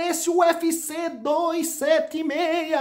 esse UFC 276,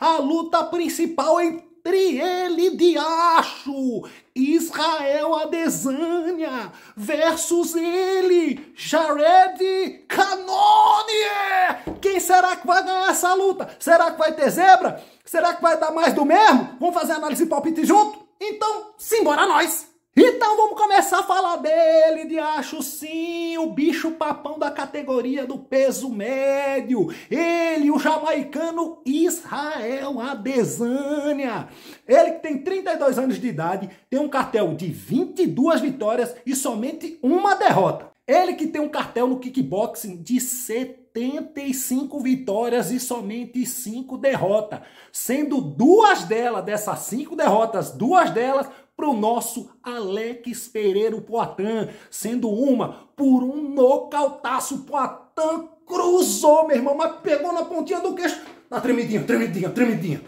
a luta principal entre ele de acho, Israel Adesanya versus ele, Jared Cannonier. Quem será que vai ganhar essa luta? Será que vai ter zebra? Será que vai dar mais do mesmo? Vamos fazer análise e palpite junto? Então, simbora nós! Então vamos começar a falar dele, de acho sim, o bicho papão da categoria do peso médio. Ele, o jamaicano Israel Adesanya. Ele que tem 32 anos de idade, tem um cartel de 22 vitórias e somente uma derrota. Ele que tem um cartel no kickboxing de 75 vitórias e somente 5 derrotas, sendo duas delas, dessas 5 derrotas, duas delas para o nosso Alex Pereira Poitin, sendo uma por um nocautaço. Poitin cruzou, meu irmão, mas pegou na pontinha do queixo, na tá tremidinha, tremidinha, tremidinha.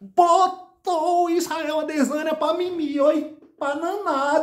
Botou Israel Adesanya para mimir, oi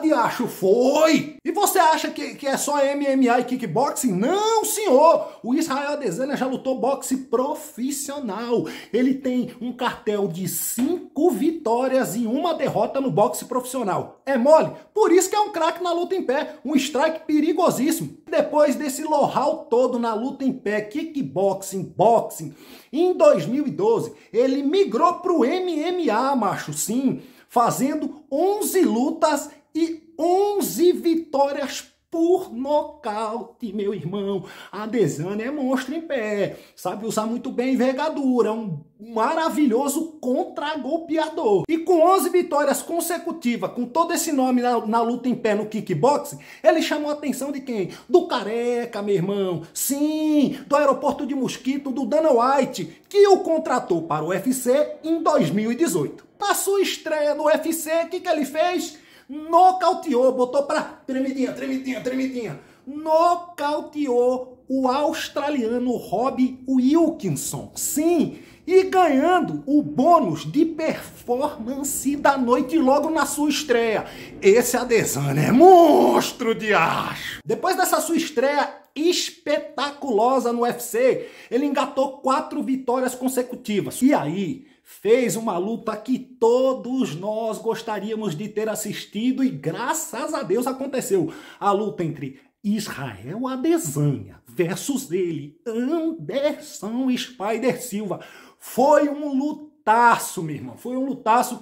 e acho foi! E você acha que, que é só MMA e kickboxing? Não, senhor! O Israel Adesanya já lutou boxe profissional. Ele tem um cartel de cinco vitórias e uma derrota no boxe profissional. É mole? Por isso que é um craque na luta em pé, um strike perigosíssimo. Depois desse know todo na luta em pé, kickboxing, boxing, em 2012, ele migrou pro MMA, macho, sim fazendo 11 lutas e 11 vitórias por nocaute, meu irmão. A Desane é monstro em pé, sabe usar muito bem envergadura, um maravilhoso contra-golpeador. E com 11 vitórias consecutivas, com todo esse nome na, na, luta em pé no kickboxing, ele chamou a atenção de quem? Do Careca, meu irmão. Sim, do aeroporto de Mosquito, do Dana White, que o contratou para o UFC em 2018. Na sua estreia no UFC, o que, que ele fez? nocauteou, botou para tremidinha, tremidinha, tremidinha, nocauteou o australiano Rob Wilkinson. Sim, e ganhando o bônus de performance da noite logo na sua estreia. Esse Adesanya é monstro de aço. Depois dessa sua estreia espetaculosa no UFC, ele engatou quatro vitórias consecutivas. E aí, fez uma luta que todos nós gostaríamos de ter assistido e graças a Deus aconteceu. A luta entre Israel Adesanya versus ele, Anderson Spider Silva. Foi um lutaço, meu irmão, foi um lutaço.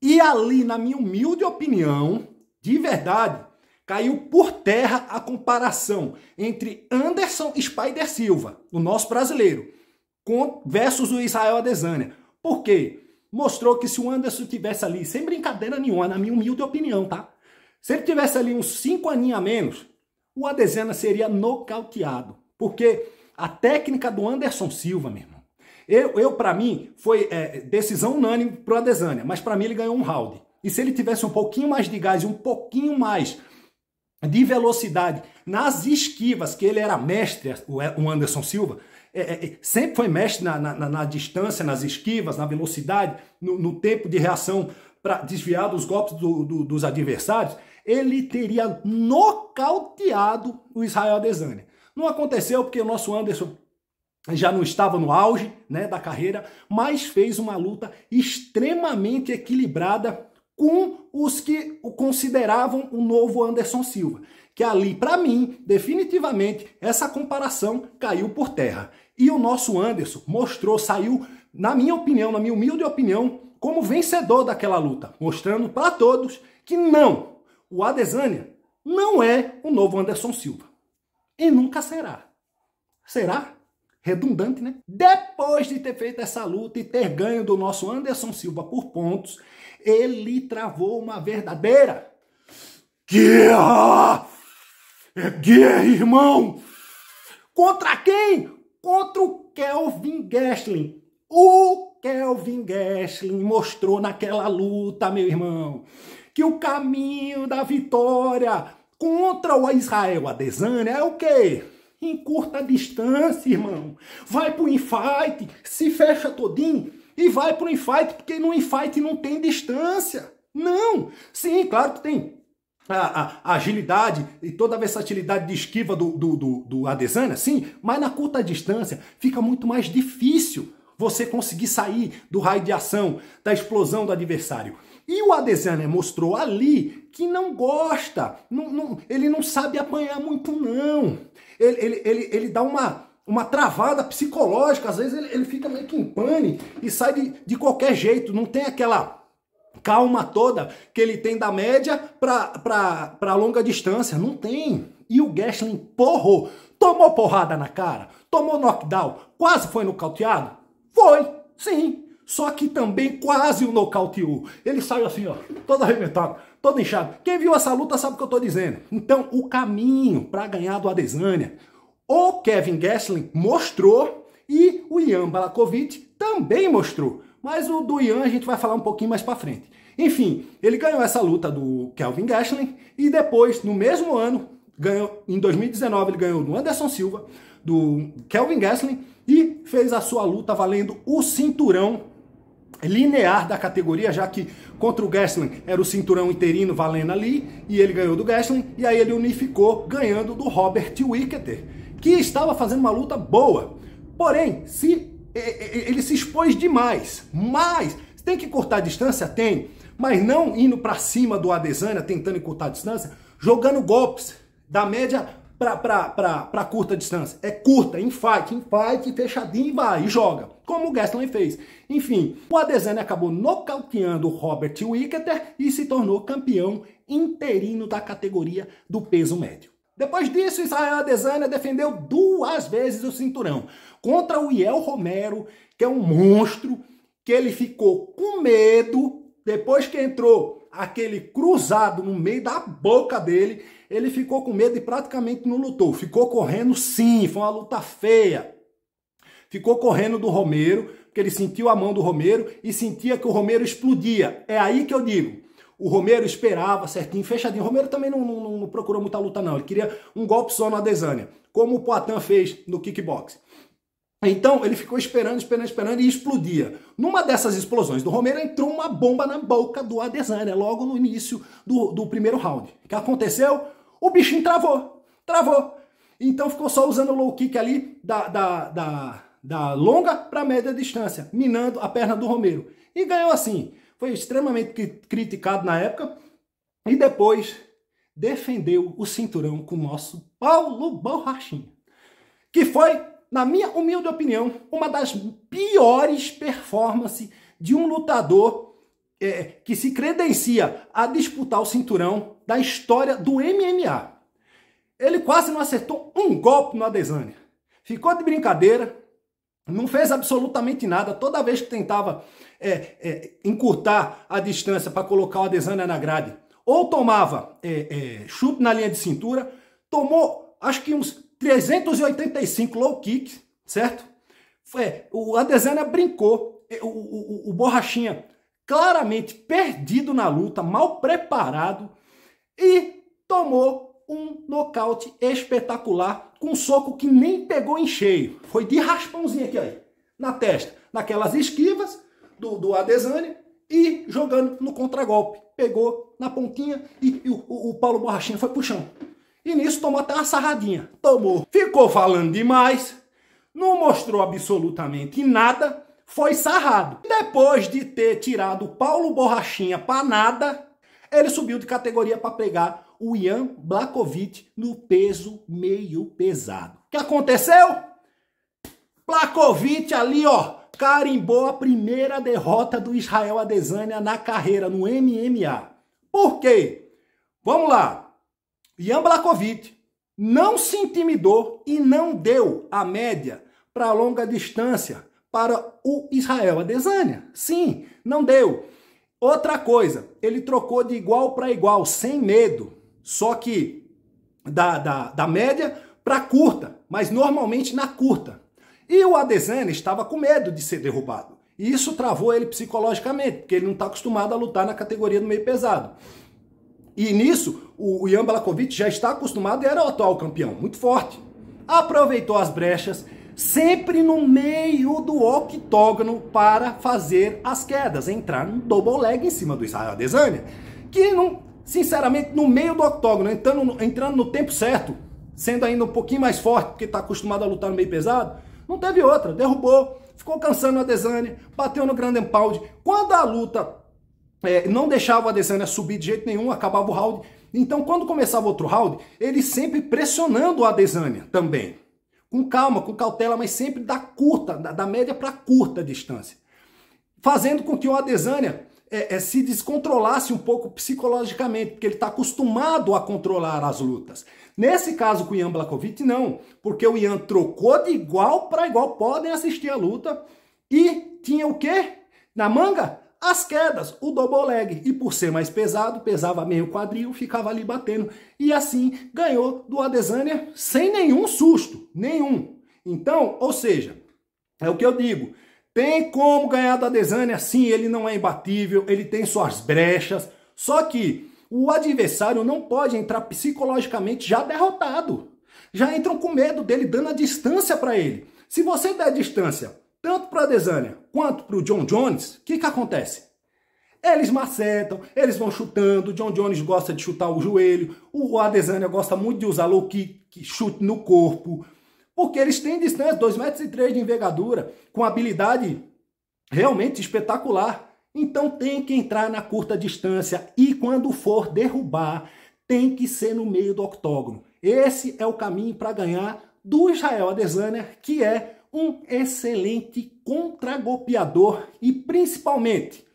E ali, na minha humilde opinião, de verdade, caiu por terra a comparação entre Anderson Spider Silva, o nosso brasileiro, versus o Israel Adesanya. Por quê? Mostrou que se o Anderson tivesse ali, sem brincadeira nenhuma, na minha humilde opinião, tá? Se ele tivesse ali uns 5 aninhos a menos, o Adesanya seria nocauteado. Porque a técnica do Anderson Silva, meu irmão, eu, eu para mim, foi é, decisão unânime pro Adesanya, mas para mim ele ganhou um round. E se ele tivesse um pouquinho mais de gás e um pouquinho mais de velocidade nas esquivas, que ele era mestre, o é, Anderson Silva, é, é, é, sempre foi mestre na, na, na, distância, nas esquivas, na velocidade, no, no tempo de reação para desviar dos golpes do, do, dos adversários, ele teria nocauteado o Israel Adesanya. Não aconteceu porque o nosso Anderson já não estava no auge né, da carreira, mas fez uma luta extremamente equilibrada com os que o consideravam o novo Anderson Silva que ali, para mim, definitivamente, essa comparação caiu por terra. E o nosso Anderson mostrou, saiu, na minha opinião, na minha humilde opinião, como vencedor daquela luta, mostrando para todos que não, o Adesanya não é o novo Anderson Silva. E nunca será. Será? Redundante, né? Depois de ter feito essa luta e ter ganho do nosso Anderson Silva por pontos, ele travou uma verdadeira guerra é guerra, irmão! Contra quem? Contra o Kelvin Gastelin. O Kelvin Gastelin mostrou naquela luta, meu irmão, que o caminho da vitória contra o Israel Adesanya é o quê? Em curta distância, irmão. Vai pro infight, se fecha todinho e vai pro infight, porque no infight não tem distância. Não! Sim, claro que tem a, a, agilidade e toda a versatilidade de esquiva do, do, do, do Adesanya, sim, mas na curta distância fica muito mais difícil você conseguir sair do raio de ação, da explosão do adversário. E o Adesanya mostrou ali que não gosta, não, não, ele não sabe apanhar muito não. Ele, ele, ele, ele dá uma, uma travada psicológica, às vezes ele, ele fica meio que em pane e sai de, de qualquer jeito, não tem aquela calma toda que ele tem da média para longa distância. Não tem. E o Gasly porrou. Tomou porrada na cara, tomou knockdown, quase foi nocauteado? Foi, sim. Só que também quase o nocauteou. Ele saiu assim, ó, todo arrebentado, todo inchado. Quem viu essa luta sabe o que eu tô dizendo. Então, o caminho para ganhar do Adesanya, o Kevin Gastelum mostrou e o Ian Balakovic também mostrou. Mas o do Ian a gente vai falar um pouquinho mais para frente. Enfim, ele ganhou essa luta do Kelvin Gastelum e depois, no mesmo ano, ganhou em 2019 ele ganhou do Anderson Silva, do Kelvin Gastelum e fez a sua luta valendo o cinturão linear da categoria, já que contra o Gastelum era o cinturão interino valendo ali e ele ganhou do Gastelum e aí ele unificou ganhando do Robert Whittaker, que estava fazendo uma luta boa. Porém, se ele se expôs demais. Mas tem que cortar a distância? Tem. Mas não indo para cima do Adesanya, tentando cortar a distância, jogando golpes da média para curta distância. É curta, em fight, em fight, fechadinho e vai, e joga. Como o Gastelum fez. Enfim, o Adesanya acabou nocauteando o Robert Wicketer e se tornou campeão interino da categoria do peso médio. Depois disso, Israel Adesanya defendeu duas vezes o cinturão contra o Iel Romero, que é um monstro, que ele ficou com medo depois que entrou aquele cruzado no meio da boca dele, ele ficou com medo e praticamente não lutou. Ficou correndo sim, foi uma luta feia. Ficou correndo do Romero, porque ele sentiu a mão do Romero e sentia que o Romero explodia. É aí que eu digo, o Romero esperava certinho, fechadinho. O Romero também não, não, não procurou muita luta, não. Ele queria um golpe só no Adesanya, como o Poitin fez no kickbox. Então ele ficou esperando, esperando, esperando e explodia. Numa dessas explosões do Romero entrou uma bomba na boca do Adesanya, logo no início do, do primeiro round. O que aconteceu? O bichinho travou, travou. Então ficou só usando o low kick ali da, da, da, da longa para média distância, minando a perna do Romero. E ganhou assim foi extremamente criticado na época e depois defendeu o cinturão com o nosso Paulo Borrachinha, que foi, na minha humilde opinião, uma das piores performances de um lutador é, que se credencia a disputar o cinturão da história do MMA. Ele quase não acertou um golpe no Adesanya. Ficou de brincadeira, não fez absolutamente nada. Toda vez que tentava é, é, encurtar a distância para colocar o Adesanya na grade, ou tomava é, é, chute na linha de cintura, tomou acho que uns 385 low kick, certo? Foi, o Adesanya brincou, é, o, o, o Borrachinha claramente perdido na luta, mal preparado e tomou um nocaute espetacular com um soco que nem pegou em cheio. Foi de raspãozinho aqui, aí, na testa, naquelas esquivas do, do Adesanya e jogando no contragolpe. Pegou na pontinha e, e o, o, Paulo Borrachinha foi pro chão. E nisso tomou até uma sarradinha. Tomou. Ficou falando demais, não mostrou absolutamente nada, foi sarrado. Depois de ter tirado Paulo Borrachinha para nada, ele subiu de categoria para pegar o Ian Blakovic no peso meio pesado. O que aconteceu? Blakovic ali, ó, carimbou a primeira derrota do Israel Adesanya na carreira, no MMA. Por quê? Vamos lá. Ian Blakovic não se intimidou e não deu a média para longa distância para o Israel Adesanya. Sim, não deu. Outra coisa, ele trocou de igual para igual, sem medo só que da, da, da média para curta, mas normalmente na curta. E o Adesanya estava com medo de ser derrubado. E isso travou ele psicologicamente, porque ele não está acostumado a lutar na categoria do meio pesado. E nisso, o Ian Balakovic já está acostumado e era o atual campeão, muito forte. Aproveitou as brechas, sempre no meio do octógono, para fazer as quedas, entrar no double leg em cima do Israel Adesanya, que não sinceramente, no meio do octógono, entrando, entrando no tempo certo, sendo ainda um pouquinho mais forte, porque está acostumado a lutar no meio pesado, não teve outra. Derrubou, ficou cansando a Adesanya, bateu no Grand Pound. Quando a luta é, não deixava a Adesanya subir de jeito nenhum, acabava o round. Então, quando começava outro round, ele sempre pressionando a Adesanya também. Com calma, com cautela, mas sempre da curta, da, da média para curta distância. Fazendo com que o Adesanya é, é, se descontrolasse um pouco psicologicamente, porque ele está acostumado a controlar as lutas. Nesse caso com o Ian Blakovic, não, porque o Ian trocou de igual para igual, podem assistir a luta, e tinha o quê? Na manga? As quedas, o double leg, e por ser mais pesado, pesava meio quadril, ficava ali batendo, e assim ganhou do Adesanya sem nenhum susto, nenhum. Então, ou seja, é o que eu digo, tem como ganhar da Desânia? Sim, ele não é imbatível, ele tem suas brechas. Só que o adversário não pode entrar psicologicamente já derrotado. Já entram com medo dele, dando a distância para ele. Se você der distância tanto para a Desânia quanto para o John Jones, o que, que acontece? Eles macetam, eles vão chutando. O John Jones gosta de chutar o joelho. O Adesanya gosta muito de usar low kick, chute no corpo. Porque eles têm distância, 2,3 metros e três de envergadura, com habilidade realmente espetacular. Então tem que entrar na curta distância e quando for derrubar, tem que ser no meio do octógono. Esse é o caminho para ganhar do Israel Adesanya, que é um excelente contragolpeador e principalmente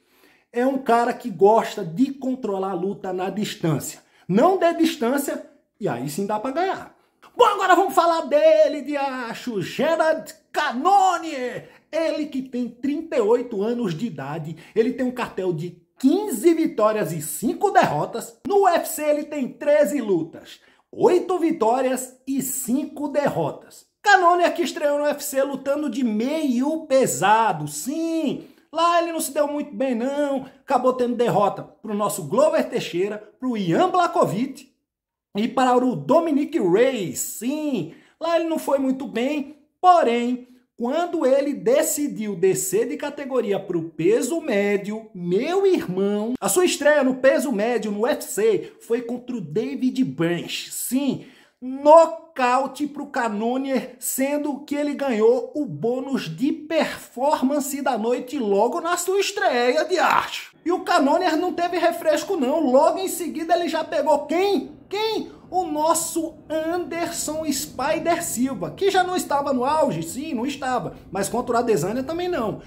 é um cara que gosta de controlar a luta na distância. Não dê distância e aí sim dá para ganhar. Bom, agora vamos falar dele, de acho, Gerard Canone. Ele que tem 38 anos de idade, ele tem um cartel de 15 vitórias e 5 derrotas. No UFC ele tem 13 lutas, 8 vitórias e 5 derrotas. Canone aqui é estreou no UFC lutando de meio pesado, sim. Lá ele não se deu muito bem não, acabou tendo derrota para o nosso Glover Teixeira, para o Ian Blakovic e para o Dominic Reis. Sim, lá ele não foi muito bem, porém, quando ele decidiu descer de categoria para o peso médio, meu irmão, a sua estreia no peso médio no UFC foi contra o David Branch. Sim, nocaute para o Canonier, sendo que ele ganhou o bônus de performance da noite logo na sua estreia de arte. E o Canonier não teve refresco não, logo em seguida ele já pegou quem? Quem? O nosso Anderson Spider Silva, que já não estava no auge, sim, não estava, mas contra o Adesanya também não.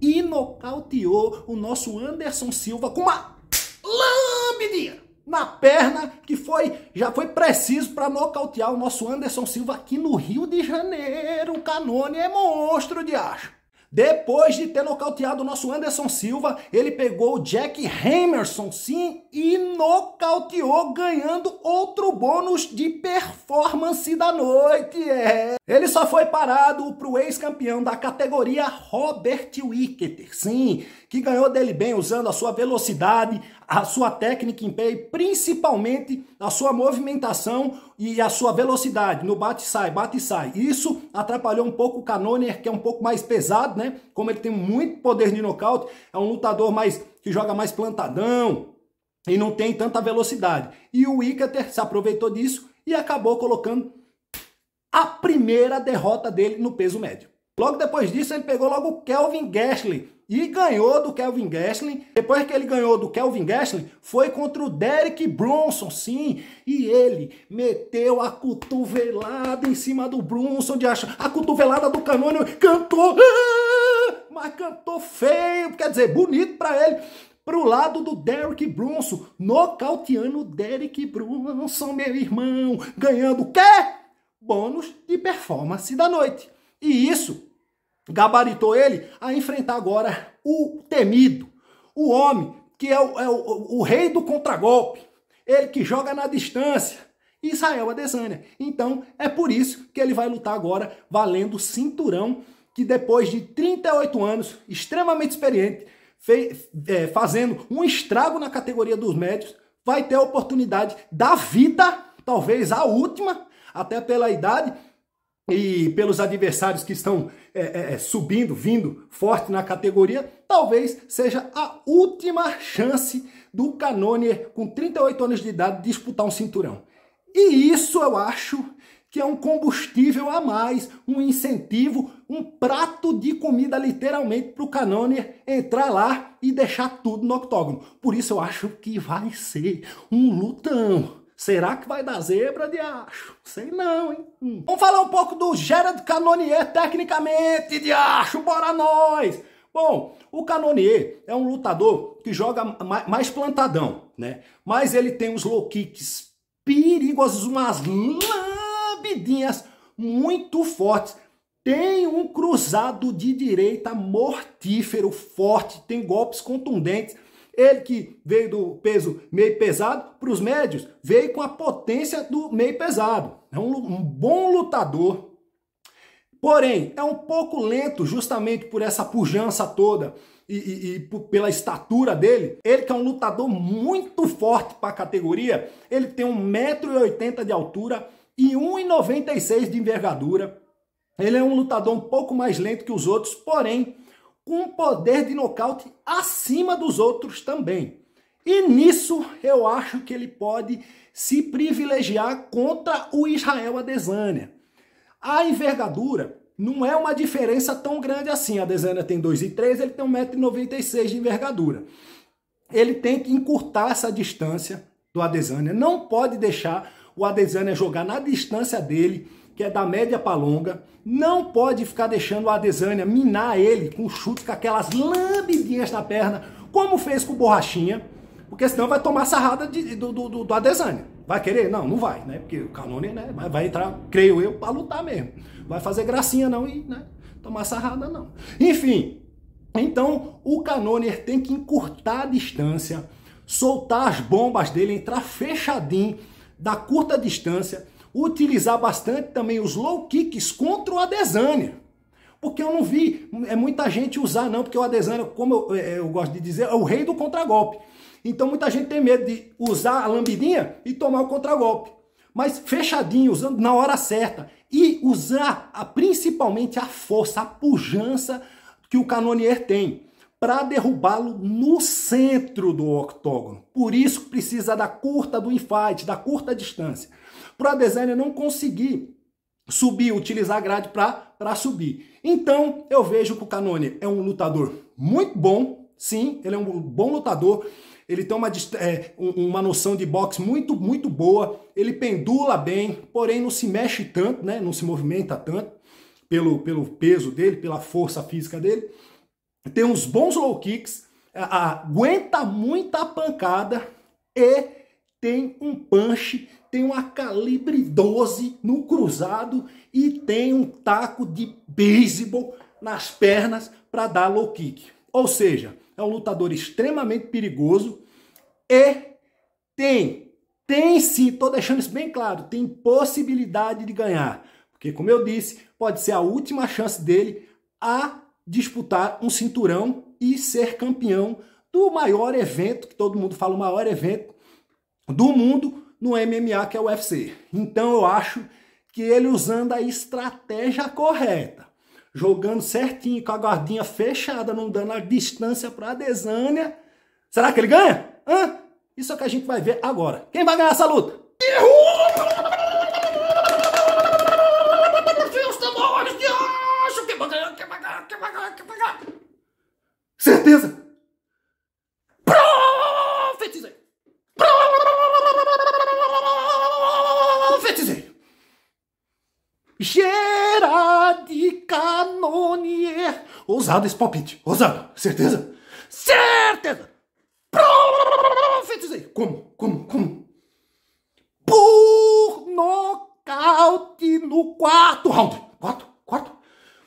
E nocauteou o nosso Anderson Silva com uma lâmina na perna que foi já foi preciso para nocautear o nosso Anderson Silva aqui no Rio de Janeiro. O Canone é monstro de acho. Depois de ter nocauteado o nosso Anderson Silva, ele pegou o Jack Hamerson, sim, e nocauteou, ganhando outro bônus de performance da noite. É. Ele só foi parado para o ex-campeão da categoria Robert Wicketer, sim, que ganhou dele bem usando a sua velocidade, a sua técnica em pé e principalmente a sua movimentação e a sua velocidade no bate sai, bate e sai. Isso atrapalhou um pouco o Canonier, que é um pouco mais pesado, né? Como ele tem muito poder de nocaute, é um lutador mais que joga mais plantadão e não tem tanta velocidade. E o Icater se aproveitou disso e acabou colocando a primeira derrota dele no peso médio. Logo depois disso, ele pegou logo o Kelvin Gastelum, e ganhou do Kelvin Gastelum. Depois que ele ganhou do Kelvin Gastelum, foi contra o Derek Brunson, sim. E ele meteu a cotovelada em cima do Brunson, de achar a cotovelada do Canônio, cantou, ah", mas cantou feio, quer dizer, bonito para ele pro lado do Derek Brunson, nocauteando o Derek Brunson, meu irmão, ganhando o quê? Bônus de performance da noite. E isso gabaritou ele a enfrentar agora o temido, o homem que é o, é o, o rei do contragolpe, ele que joga na distância, Israel Adesanya. Então é por isso que ele vai lutar agora valendo o cinturão que depois de 38 anos, extremamente experiente, fez, é, fazendo um estrago na categoria dos médios, vai ter a oportunidade da vida, talvez a última, até pela idade, e pelos adversários que estão é, é, é, subindo, vindo forte na categoria, talvez seja a última chance do Canonier, com 38 anos de idade, disputar um cinturão. E isso eu acho que é um combustível a mais, um incentivo, um prato de comida, literalmente, para o Canonier entrar lá e deixar tudo no octógono. Por isso eu acho que vai ser um lutão. Será que vai dar zebra de acho? Sei não, hein? Hum. Vamos falar um pouco do Gerard Canonier tecnicamente de acho, bora nós! Bom, o Canonier é um lutador que joga mais plantadão, né? Mas ele tem uns low kicks perigosos, umas lambidinhas muito fortes. Tem um cruzado de direita mortífero, forte, tem golpes contundentes ele que veio do peso meio pesado para os médios, veio com a potência do meio pesado. É um, um bom lutador. Porém, é um pouco lento justamente por essa pujança toda e, e, e pela estatura dele. Ele que é um lutador muito forte para a categoria, ele tem 1,80m de altura e 1,96m de envergadura. Ele é um lutador um pouco mais lento que os outros, porém com poder de nocaute acima dos outros também. E nisso eu acho que ele pode se privilegiar contra o Israel Adesanya. A envergadura não é uma diferença tão grande assim. A Adesanya tem 2,3, ele tem 1,96m de envergadura. Ele tem que encurtar essa distância do Adesanya. Não pode deixar o Adesanya jogar na distância dele que é da média para longa, não pode ficar deixando o Adesanya minar ele com chute, com aquelas lambidinhas na perna, como fez com o Borrachinha, porque senão vai tomar sarrada de, do, do, do Adesanya. Vai querer? Não, não vai, né? Porque o Canone né, vai, entrar, creio eu, para lutar mesmo. Vai fazer gracinha não e né, tomar sarrada não. Enfim, então o Canoner tem que encurtar a distância, soltar as bombas dele, entrar fechadinho da curta distância utilizar bastante também os low kicks contra o Adesanya. Porque eu não vi é muita gente usar, não, porque o Adesanya, como eu, é, eu gosto de dizer, é o rei do contragolpe. Então muita gente tem medo de usar a lambidinha e tomar o contragolpe. Mas fechadinho, usando na hora certa. E usar a, principalmente a força, a pujança que o canonier tem para derrubá-lo no centro do octógono. Por isso precisa da curta do infight, da curta distância para a designer não conseguir subir, utilizar a grade para subir. Então, eu vejo que o Canone é um lutador muito bom, sim, ele é um bom lutador, ele tem uma, é, uma noção de boxe muito, muito boa, ele pendula bem, porém não se mexe tanto, né? não se movimenta tanto pelo, pelo peso dele, pela força física dele. Tem uns bons low kicks, aguenta muita pancada e tem um punch tem uma calibre 12 no cruzado e tem um taco de beisebol nas pernas para dar low kick. Ou seja, é um lutador extremamente perigoso e tem, tem sim, tô deixando isso bem claro, tem possibilidade de ganhar. Porque, como eu disse, pode ser a última chance dele a disputar um cinturão e ser campeão do maior evento, que todo mundo fala o maior evento do mundo, no MMA que é o UFC. Então eu acho que ele usando a estratégia correta, jogando certinho com a guardinha fechada, não dando a distância para a Desânia, será que ele ganha? Hã? Isso é que a gente vai ver agora. Quem vai ganhar essa luta? Certeza? Gerard Canonier. Ousado esse palpite. Ousado. Certeza? Certeza! Profetizei. Como? Como? Como? Por nocaute no quarto round. Quarto? Quarto?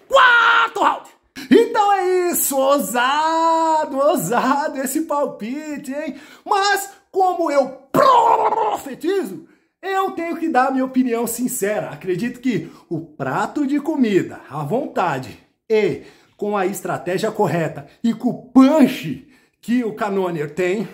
Quarto round! Então é isso, ousado, ousado esse palpite, hein? Mas como eu profetizo, eu tenho que dar minha opinião sincera. Acredito que o prato de comida, à vontade e com a estratégia correta e com o punch que o Canoner tem.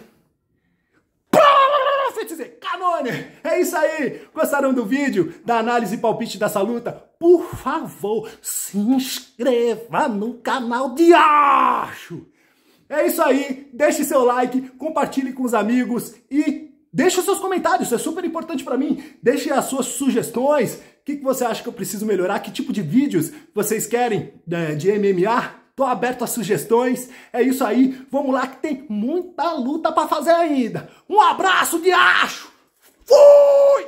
Você dizer, Canoner, é isso aí. Gostaram do vídeo, da análise e palpite dessa luta? Por favor, se inscreva no canal de Acho. É isso aí, deixe seu like, compartilhe com os amigos e Deixe seus comentários, isso é super importante para mim. Deixe as suas sugestões. O que, que você acha que eu preciso melhorar? Que tipo de vídeos vocês querem é, de MMA? Tô aberto a sugestões. É isso aí. Vamos lá que tem muita luta para fazer ainda. Um abraço de acho. Fui!